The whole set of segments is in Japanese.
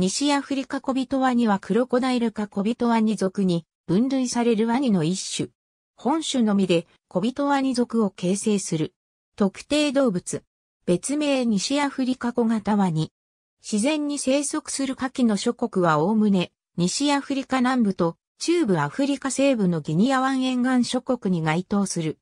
西アフリカビトワニはクロコダイルコ小人ワニ属に分類されるワニの一種。本種のみで小人ワニ属を形成する。特定動物。別名西アフリカ小型ワニ。自然に生息する下記の諸国はおおむね西アフリカ南部と中部アフリカ西部のギニア湾沿岸諸国に該当する。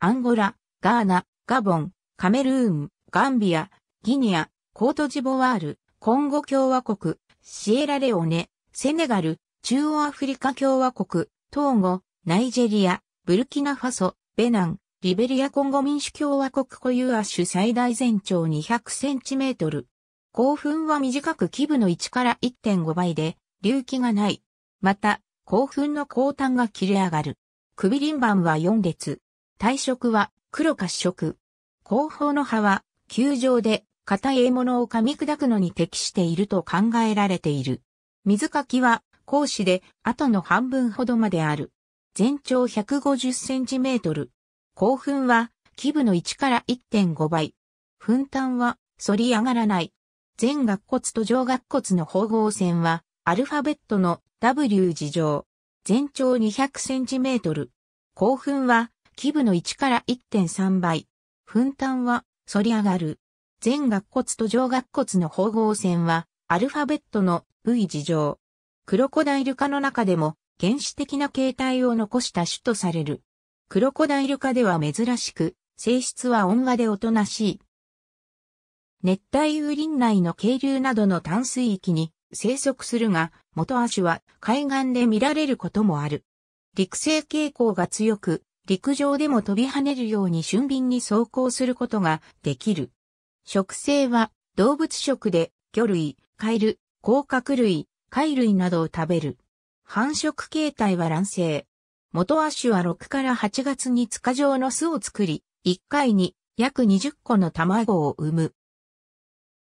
アンゴラ、ガーナ、ガボン、カメルーン、ガンビア、ギニア、コートジボワール、コンゴ共和国、シエラレオネ、セネガル、中央アフリカ共和国、トーゴ、ナイジェリア、ブルキナファソ、ベナン、リベリアコンゴ民主共和国固有亜種最大全長200センチメートル。興奮は短く基部の1から1.5倍で、隆起がない。また、興奮の後端が切れ上がる。首輪板は4列。体色は黒褐色。後方の葉は球状で硬い獲物を噛み砕くのに適していると考えられている。水かきは、講師で、後の半分ほどまである。全長150センチメートル。興奮は、基部の1から1.5倍。噴炭は、反り上がらない。全学骨と上顎骨の縫合線は、アルファベットの W 字上。全長200センチメートル。興奮は、基部の1から1.3倍。噴炭は、反り上がる。全顎骨と上顎骨の縫合線は、アルファベットの V 字上。クロコダイル科の中でも、原始的な形態を残した種とされる。クロコダイル科では珍しく、性質は温和でおとなしい。熱帯雨林内の渓流などの淡水域に生息するが、元足は海岸で見られることもある。陸性傾向が強く、陸上でも飛び跳ねるように俊敏に走行することができる。食性は動物食で魚類、カエル、甲殻類、貝類などを食べる。繁殖形態は卵生。元足は6から8月に塚状の巣を作り、1回に約20個の卵を産む。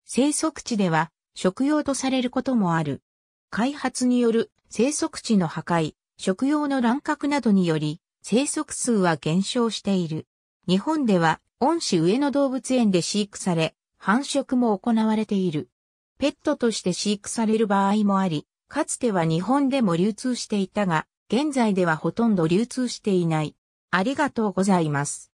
生息地では食用とされることもある。開発による生息地の破壊、食用の乱獲などにより、生息数は減少している。日本では恩師上野動物園で飼育され、繁殖も行われている。ペットとして飼育される場合もあり、かつては日本でも流通していたが、現在ではほとんど流通していない。ありがとうございます。